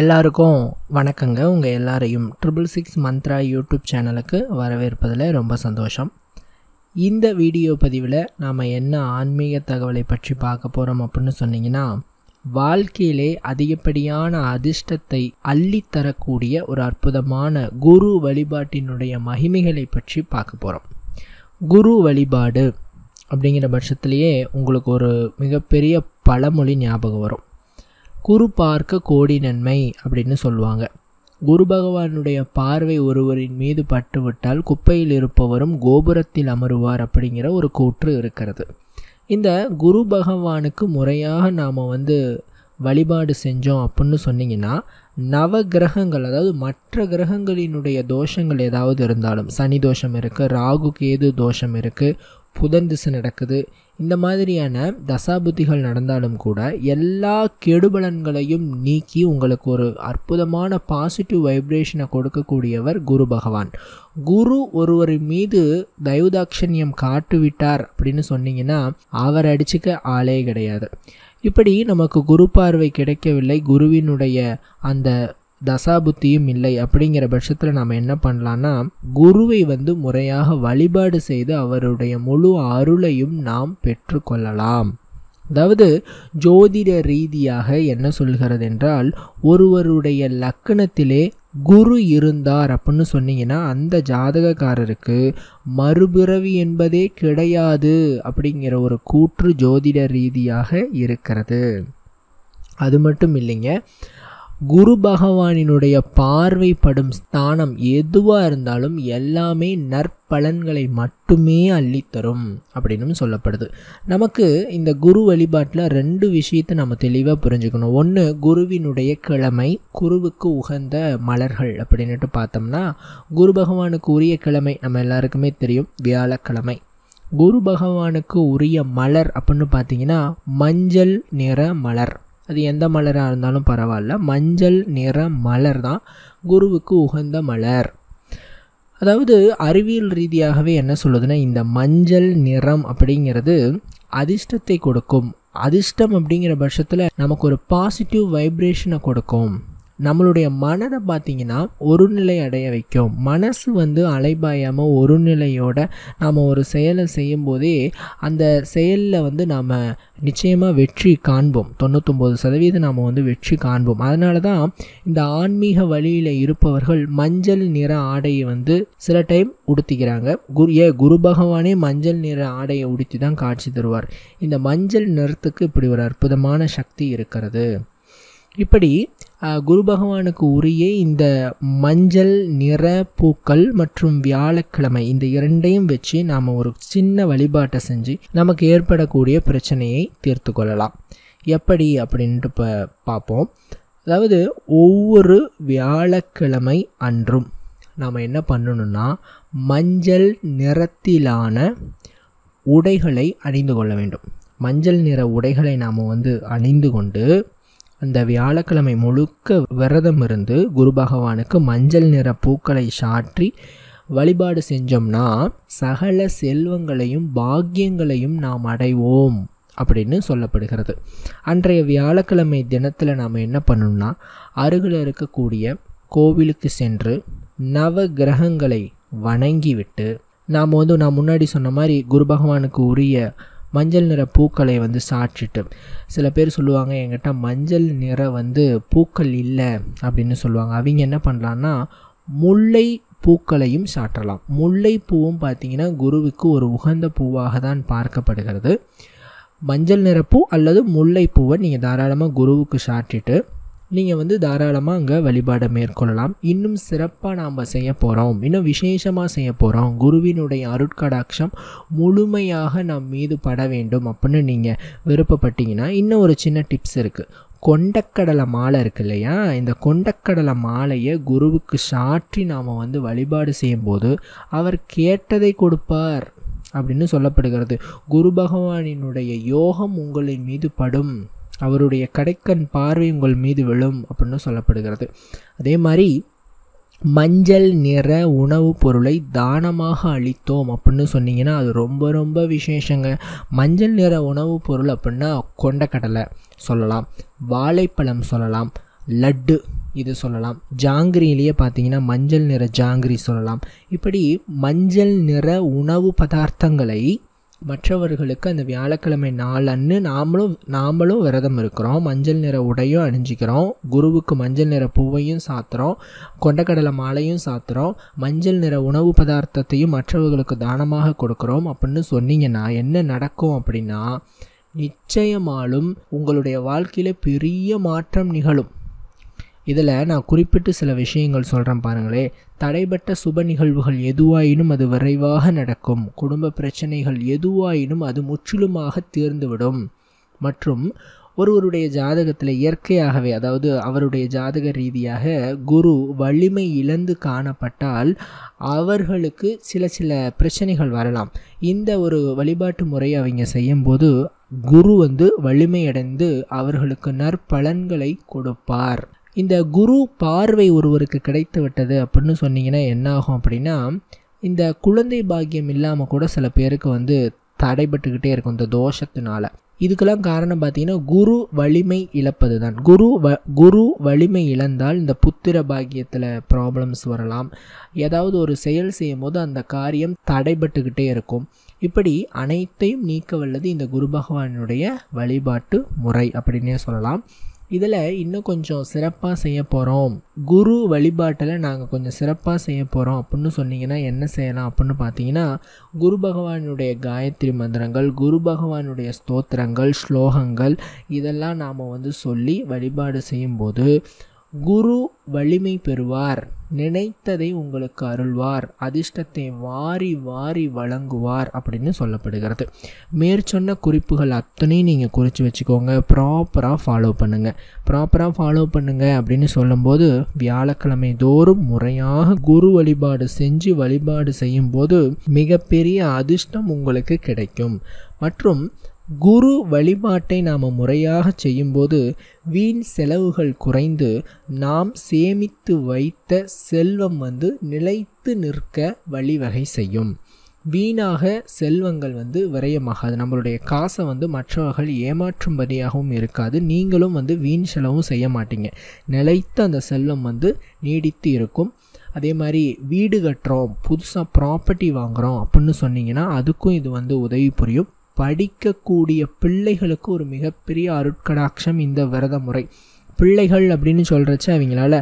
எல்லாருக்கும் வணக்கங்க உங்கள் எல்லாரையும் ட்ரிபிள் சிக்ஸ் மந்த்ரா யூடியூப் சேனலுக்கு வரவேற்பதில் ரொம்ப சந்தோஷம் இந்த வீடியோ பதிவில் நாம் என்ன ஆன்மீக தகவலை பற்றி பார்க்க போகிறோம் அப்படின்னு சொன்னிங்கன்னா வாழ்க்கையிலே அதிகப்படியான அதிர்ஷ்டத்தை அள்ளித்தரக்கூடிய ஒரு அற்புதமான குரு வழிபாட்டினுடைய மகிமைகளை பற்றி பார்க்க போகிறோம் குரு வழிபாடு அப்படிங்கிற பட்சத்திலேயே உங்களுக்கு ஒரு மிகப்பெரிய பழமொழி ஞாபகம் வரும் குரு பார்க்க கோடி நன்மை அப்படின்னு சொல்லுவாங்க குரு பகவானுடைய பார்வை ஒருவரின் மீது பட்டுவிட்டால் குப்பையில் இருப்பவரும் கோபுரத்தில் அமருவார் அப்படிங்கிற ஒரு கூற்று இருக்கிறது இந்த குரு பகவானுக்கு முறையாக நாம் வந்து வழிபாடு செஞ்சோம் அப்படின்னு சொன்னிங்கன்னா நவ கிரகங்கள் அதாவது மற்ற கிரகங்களினுடைய தோஷங்கள் ஏதாவது இருந்தாலும் சனி தோஷம் இருக்குது ராகு கேது தோஷம் இருக்குது புதன் திசை நடக்குது இந்த மாதிரியான தசாபுத்திகள் நடந்தாலும் கூட எல்லா கெடுபலன்களையும் நீக்கி உங்களுக்கு ஒரு அற்புதமான பாசிட்டிவ் வைப்ரேஷனை கொடுக்கக்கூடியவர் குரு பகவான் குரு ஒருவரின் மீது தயுதாட்சண்யம் காட்டுவிட்டார் அப்படின்னு சொன்னீங்கன்னா அவர் அடிச்சுக்க ஆளே கிடையாது இப்படி நமக்கு குரு பார்வை கிடைக்கவில்லை குருவினுடைய அந்த தசாபுத்தியும் இல்லை அப்படிங்கிற பட்சத்தில் நாம் என்ன பண்ணலான்னா குருவை வந்து முறையாக வழிபாடு செய்து அவருடைய முழு அருளையும் நாம் பெற்றுக்கொள்ளலாம் அதாவது ஜோதிட ரீதியாக என்ன சொல்கிறது என்றால் ஒருவருடைய லக்கணத்திலே குரு இருந்தார் அப்படின்னு சொன்னீங்கன்னா அந்த ஜாதகக்காரருக்கு மறுபிறவி என்பதே கிடையாது அப்படிங்கிற ஒரு கூற்று ஜோதிட ரீதியாக இருக்கிறது அது மட்டும் இல்லைங்க குரு பகவானினுடைய பார்வைப்படும் ஸ்தானம் எதுவாக இருந்தாலும் எல்லாமே நற்பலன்களை மட்டுமே அள்ளித்தரும் அப்படின்னு சொல்லப்படுது நமக்கு இந்த குரு வழிபாட்டில் ரெண்டு விஷயத்தை நம்ம தெளிவாக புரிஞ்சுக்கணும் ஒன்று குருவினுடைய கிழமை குருவுக்கு உகந்த மலர்கள் அப்படின்ட்டு பார்த்தோம்னா குரு பகவானுக்கு உரிய கிழமை நம்ம எல்லாருக்குமே தெரியும் வியாழக்கிழமை குரு பகவானுக்கு உரிய மலர் அப்படின்னு பார்த்தீங்கன்னா மஞ்சள் நிற மலர் அது எந்த மலராக இருந்தாலும் பரவாயில்ல மஞ்சள் நிற மலர் தான் குருவுக்கு உகந்த மலர் அதாவது அறிவியல் ரீதியாகவே என்ன சொல்லுதுன்னா இந்த மஞ்சள் நிறம் அப்படிங்கிறது அதிர்ஷ்டத்தை கொடுக்கும் அதிர்ஷ்டம் அப்படிங்கிற பட்சத்தில் நமக்கு ஒரு பாசிட்டிவ் வைப்ரேஷனை கொடுக்கும் நம்மளுடைய மனதை பார்த்திங்கன்னா ஒரு நிலை அடைய வைக்கும் மனசு வந்து அலைபாயாமல் ஒரு நிலையோட நாம் ஒரு செயலை செய்யும்போதே அந்த செயலில் வந்து நாம் நிச்சயமாக வெற்றி காண்போம் தொண்ணூத்தொம்பது சதவீதம் நாம் வந்து வெற்றி காண்போம் அதனால தான் இந்த ஆன்மீக வழியில் இருப்பவர்கள் மஞ்சள் நிற ஆடையை வந்து சில டைம் உடுத்திக்கிறாங்க குரு ஏ குரு பகவானே மஞ்சள் நிற ஆடையை உடுத்தி தான் காட்சி தருவார் இந்த மஞ்சள் நிறத்துக்கு இப்படி ஒரு அற்புதமான சக்தி இருக்கிறது இப்படி குரு பகவானுக்கு உரிய இந்த மஞ்சள் நிற பூக்கள் மற்றும் வியாழக்கிழமை இந்த இரண்டையும் வச்சு நாம் ஒரு சின்ன வழிபாட்டை செஞ்சு நமக்கு ஏற்படக்கூடிய பிரச்சனையை தீர்த்து கொள்ளலாம் எப்படி அப்படின்ட்டு இப்போ பார்ப்போம் அதாவது ஒவ்வொரு வியாழக்கிழமை அன்றும் நாம் என்ன பண்ணணும்னா மஞ்சள் நிறத்திலான உடைகளை அணிந்து கொள்ள வேண்டும் மஞ்சள் நிற உடைகளை நாம் வந்து அணிந்து கொண்டு அந்த வியாழக்கிழமை முழுக்க விரதம் இருந்து குரு பகவானுக்கு மஞ்சள் நிற பூக்களை சாற்றி வழிபாடு செஞ்சோம்னா சகல செல்வங்களையும் பாக்கியங்களையும் நாம் அடைவோம் அப்படின்னு சொல்லப்படுகிறது அன்றைய வியாழக்கிழமை தினத்தில் நாம் என்ன பண்ணணும்னா அருகில் இருக்கக்கூடிய கோவிலுக்கு சென்று நவ கிரகங்களை வணங்கிவிட்டு நாம் வந்து நான் முன்னாடி சொன்ன மாதிரி குரு பகவானுக்கு உரிய மஞ்சள் நிற பூக்களை வந்து சாற்றிட்டு சில பேர் சொல்லுவாங்க என்கிட்ட மஞ்சள் நிற வந்து பூக்கள் இல்லை அப்படின்னு சொல்லுவாங்க அவங்க என்ன பண்ணலான்னா முல்லை பூக்களையும் சாற்றலாம் முல்லை பூவும் பார்த்தீங்கன்னா குருவுக்கு ஒரு உகந்த பூவாக தான் பார்க்கப்படுகிறது மஞ்சள் நிறப்பூ அல்லது முல்லைப்பூவை நீங்கள் தாராளமாக குருவுக்கு சாற்றிட்டு நீங்கள் வந்து தாராளமாக அங்கே வழிபாடை மேற்கொள்ளலாம் இன்னும் சிறப்பாக நாம் செய்ய போகிறோம் இன்னும் விசேஷமாக செய்ய போகிறோம் குருவினுடைய அருட்கடாட்சம் முழுமையாக நம் மீது பட வேண்டும் அப்படின்னு நீங்கள் விருப்பப்பட்டீங்கன்னா இன்னும் ஒரு சின்ன டிப்ஸ் இருக்குது கொண்டக்கடலை மாலை இருக்கு இல்லையா இந்த கொண்டக்கடலை மாலையை குருவுக்கு சாற்றி நாம் வந்து வழிபாடு செய்யும்போது அவர் கேட்டதை கொடுப்பார் அப்படின்னு சொல்லப்படுகிறது குரு பகவானினுடைய யோகம் உங்களின் மீது படும் அவருடைய கடைக்கண் பார்வை உங்கள் மீது விழும் அப்படின்னு சொல்லப்படுகிறது அதே மாதிரி மஞ்சள் நிற உணவுப் பொருளை தானமாக அளித்தோம் அப்படின்னு சொன்னீங்கன்னா அது ரொம்ப ரொம்ப விசேஷங்க மஞ்சள் நிற உணவுப் பொருள் அப்படின்னா கொண்டக்கடலை சொல்லலாம் வாழைப்பழம் சொல்லலாம் லட்டு இது சொல்லலாம் ஜாங்கிரியிலேயே பார்த்தீங்கன்னா மஞ்சள் நிற ஜாங்கிரி சொல்லலாம் இப்படி மஞ்சள் நிற உணவு பதார்த்தங்களை மற்றவர்களுக்கு அந்த வியாழக்கிழமை நாள் அன்று நாமளும் நாமளும் விரதம் இருக்கிறோம் மஞ்சள் நிற உடையும் அணிஞ்சிக்கிறோம் குருவுக்கு மஞ்சள் நிற பூவையும் சாத்துகிறோம் கொண்டக்கடலை மாலையும் சாத்துகிறோம் மஞ்சள் நிற உணவு பதார்த்தத்தையும் மற்றவர்களுக்கு தானமாக கொடுக்குறோம் அப்படின்னு சொன்னீங்கன்னா என்ன நடக்கும் அப்படின்னா நிச்சயமாலும் உங்களுடைய வாழ்க்கையில் பெரிய மாற்றம் நிகழும் இதில் நான் குறிப்பிட்டு சில விஷயங்கள் சொல்கிறேன் பாருங்களே தடைபட்ட சுப நிகழ்வுகள் எதுவாயினும் அது விரைவாக நடக்கும் குடும்ப பிரச்சனைகள் எதுவாயினும் அது முற்றிலுமாக தீர்ந்துவிடும் மற்றும் ஒருவருடைய ஜாதகத்தில் இயற்கையாகவே அதாவது அவருடைய ஜாதக ரீதியாக குரு வலிமை இழந்து காணப்பட்டால் அவர்களுக்கு சில சில பிரச்சனைகள் வரலாம் இந்த ஒரு வழிபாட்டு முறையை அவங்க செய்யும்போது குரு வந்து வலிமையடைந்து அவர்களுக்கு நற்பலன்களை கொடுப்பார் இந்த குரு பார்வை ஒருவருக்கு கிடைத்து விட்டது அப்படின்னு சொன்னீங்கன்னா என்ன ஆகும் அப்படின்னா இந்த குழந்தை பாக்கியம் இல்லாமல் கூட சில பேருக்கு வந்து தடைபட்டுக்கிட்டே இருக்கும் இந்த தோஷத்தினால இதுக்கெல்லாம் காரணம் பார்த்தீங்கன்னா குரு வலிமை இழப்பது தான் குரு வ குரு வலிமை இழந்தால் இந்த புத்திர பாக்கியத்தில் ப்ராப்ளம்ஸ் வரலாம் ஏதாவது ஒரு செயல் செய்யும் போது அந்த காரியம் தடைபட்டுக்கிட்டே இருக்கும் இப்படி அனைத்தையும் நீக்க வல்லது இந்த குரு பகவானுடைய வழிபாட்டு முறை அப்படின்னே சொல்லலாம் இதில் இன்னும் கொஞ்சம் சிறப்பாக செய்ய போகிறோம் குரு வழிபாட்டில் நாங்கள் கொஞ்சம் சிறப்பாக செய்ய போகிறோம் அப்படின்னு சொன்னீங்கன்னா என்ன செய்யலாம் அப்படின்னு பார்த்தீங்கன்னா குரு பகவானுடைய காயத்ரி மந்திரங்கள் குரு பகவானுடைய ஸ்தோத்திரங்கள் ஸ்லோகங்கள் இதெல்லாம் நாம் வந்து சொல்லி வழிபாடு செய்யும்போது குரு வலிமை பெறுவார் நினைத்ததை உங்களுக்கு அருள்வார் அதிர்ஷ்டத்தை வாரி வாரி வழங்குவார் அப்படின்னு சொல்லப்படுகிறது மேற்சொன்ன குறிப்புகள் அத்தனையும் நீங்கள் குறித்து வச்சுக்கோங்க ப்ராப்பராக ஃபாலோ பண்ணுங்கள் ப்ராப்பராக ஃபாலோ பண்ணுங்கள் அப்படின்னு சொல்லும்போது வியாழக்கிழமை தோறும் முறையாக குரு வழிபாடு செஞ்சு வழிபாடு செய்யும்போது மிகப்பெரிய அதிர்ஷ்டம் உங்களுக்கு கிடைக்கும் மற்றும் குரு வழிபாட்டை நாம் முறையாக செய்யும்போது வீண் செலவுகள் குறைந்து நாம் சேமித்து வைத்த செல்வம் வந்து நிலைத்து நிற்க வழிவகை செய்யும் வீணாக செல்வங்கள் வந்து விரயமாகாது நம்மளுடைய காசை வந்து மற்றவர்கள் ஏமாற்றும்படியாகவும் இருக்காது நீங்களும் வந்து வீண் செலவும் செய்ய மாட்டீங்க நிலைத்து அந்த செல்வம் வந்து நீடித்து இருக்கும் அதே மாதிரி வீடு கட்டுறோம் புதுசாக ப்ராப்பர்ட்டி வாங்குகிறோம் அப்படின்னு சொன்னீங்கன்னா அதுக்கும் இது வந்து உதவி புரியும் படிக்கக்கூடிய பிள்ளைகளுக்கு ஒரு மிகப்பெரிய அருட்கடாட்சம் இந்த விரத முறை பிள்ளைகள் அப்படின்னு சொல்கிறச்ச அவங்களால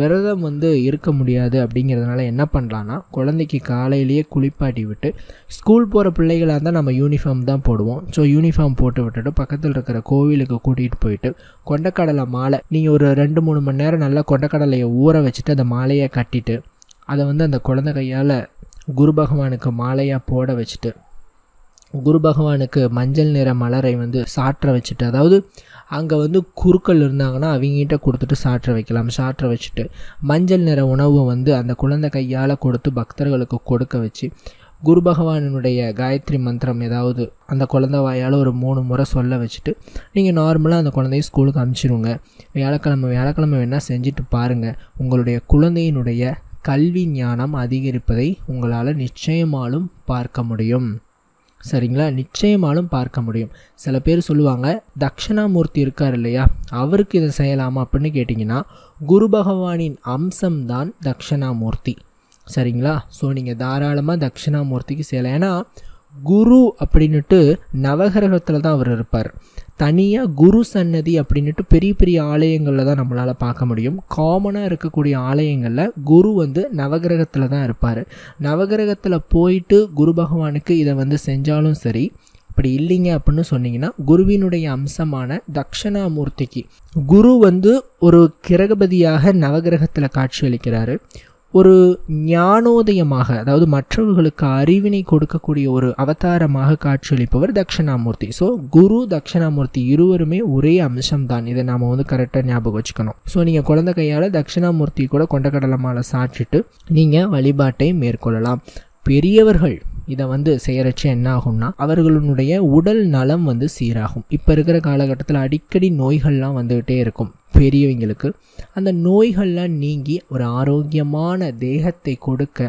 விரதம் வந்து இருக்க முடியாது அப்படிங்கிறதுனால என்ன பண்ணலான்னா குழந்தைக்கு காலையிலேயே குளிப்பாட்டி விட்டு ஸ்கூல் போகிற பிள்ளைகளாக இருந்தால் நம்ம யூனிஃபார்ம் தான் போடுவோம் ஸோ யூனிஃபார்ம் போட்டு விட்டுட்டு பக்கத்தில் இருக்கிற கோவிலுக்கு கூட்டிகிட்டு போயிட்டு கொண்டக்கடலை மாலை நீங்கள் ஒரு ரெண்டு மூணு மணி நேரம் நல்லா கொண்டக்கடலையை ஊற வச்சுட்டு அந்த மாலையை கட்டிட்டு அதை வந்து அந்த குழந்தை கையால் குரு பகவானுக்கு மாலையாக போட வச்சுட்டு குரு பகவானுக்கு மஞ்சள் நிற மலரை வந்து சாற்ற வச்சுட்டு அதாவது அங்கே வந்து குருக்கள் இருந்தாங்கன்னா அவங்ககிட்ட கொடுத்துட்டு சாற்ற வைக்கலாம் சாற்ற வச்சுட்டு மஞ்சள் நிற உணவை வந்து அந்த குழந்தை கையால் கொடுத்து பக்தர்களுக்கு கொடுக்க வச்சு குரு பகவானுடைய காயத்ரி மந்திரம் ஏதாவது அந்த குழந்த வாயால் ஒரு மூணு முறை சொல்ல வச்சுட்டு நீங்கள் நார்மலாக அந்த குழந்தைய ஸ்கூலுக்கு அனுப்பிச்சிடுங்க வியாழக்கிழமை வியாழக்கிழமை வேணால் செஞ்சுட்டு பாருங்கள் உங்களுடைய குழந்தையினுடைய கல்வி ஞானம் அதிகரிப்பதை உங்களால் நிச்சயமாலும் பார்க்க முடியும் சரிங்களா நிச்சயமாலும் பார்க்க முடியும் சில பேர் சொல்லுவாங்க தக்ஷணாமூர்த்தி இருக்கார் இல்லையா அவருக்கு இதை செய்யலாமா அப்படின்னு கேட்டிங்கன்னா குரு பகவானின் அம்சம்தான் தக்ஷணாமூர்த்தி சரிங்களா ஸோ நீங்கள் தாராளமாக தக்ஷணாமூர்த்திக்கு செய்யலாம் ஏன்னா குரு அப்படின்னுட்டு நவகிரகத்தில் தான் அவர் இருப்பார் தனியாக குரு சன்னதி அப்படின்ட்டு பெரிய பெரிய ஆலயங்களில் தான் நம்மளால் பார்க்க முடியும் காமனாக இருக்கக்கூடிய ஆலயங்களில் குரு வந்து நவகிரகத்தில் தான் இருப்பார் நவகிரகத்தில் போயிட்டு குரு பகவானுக்கு இதை வந்து செஞ்சாலும் சரி அப்படி இல்லைங்க அப்படின்னு சொன்னிங்கன்னா குருவினுடைய அம்சமான தக்ஷணாமூர்த்திக்கு குரு வந்து ஒரு கிரகபதியாக நவகிரகத்தில் காட்சியளிக்கிறாரு ஒரு ஞானோதயமாக அதாவது மற்றவர்களுக்கு அறிவினை கொடுக்கக்கூடிய ஒரு அவதாரமாக காட்சியளிப்பவர் தட்சிணாமூர்த்தி ஸோ குரு தட்சிணாமூர்த்தி இருவருமே ஒரே அம்சம் தான் இதை நாம் வந்து கரெக்டாக ஞாபகம் வச்சுக்கணும் ஸோ நீங்கள் குழந்த கையால் தட்சிணாமூர்த்தி கூட கொண்ட கடலமால சாற்றிட்டு நீங்கள் வழிபாட்டை மேற்கொள்ளலாம் பெரியவர்கள் இதை வந்து செய்யறச்சு என்ன ஆகும்னா அவர்களுடைய உடல் நலம் வந்து சீராகும் இப்போ இருக்கிற காலகட்டத்தில் அடிக்கடி நோய்கள்லாம் வந்துக்கிட்டே இருக்கும் பெரியவங்களுக்கு அந்த நோய்கள்லாம் நீங்கி ஒரு ஆரோக்கியமான தேகத்தை கொடுக்க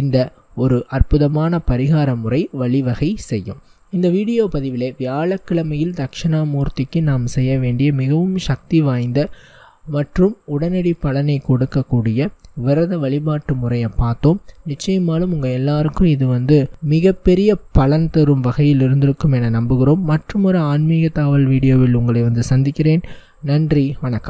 இந்த ஒரு அற்புதமான பரிகார முறை வழிவகை செய்யும் இந்த வீடியோ பதிவிலே வியாழக்கிழமையில் தட்சிணாமூர்த்திக்கு நாம் செய்ய வேண்டிய மிகவும் சக்தி வாய்ந்த மற்றும் உடனடி பலனை கொடுக்கக்கூடிய விரத வழிபாட்டு முறையை பார்த்தோம் நிச்சயமாலும் உங்கள் எல்லாருக்கும் இது வந்து மிகப்பெரிய பலன் தரும் வகையில் இருந்திருக்கும் என நம்புகிறோம் மற்றும் ஒரு ஆன்மீக தகவல் வீடியோவில் உங்களை வந்து சந்திக்கிறேன் நன்றி வணக்கம்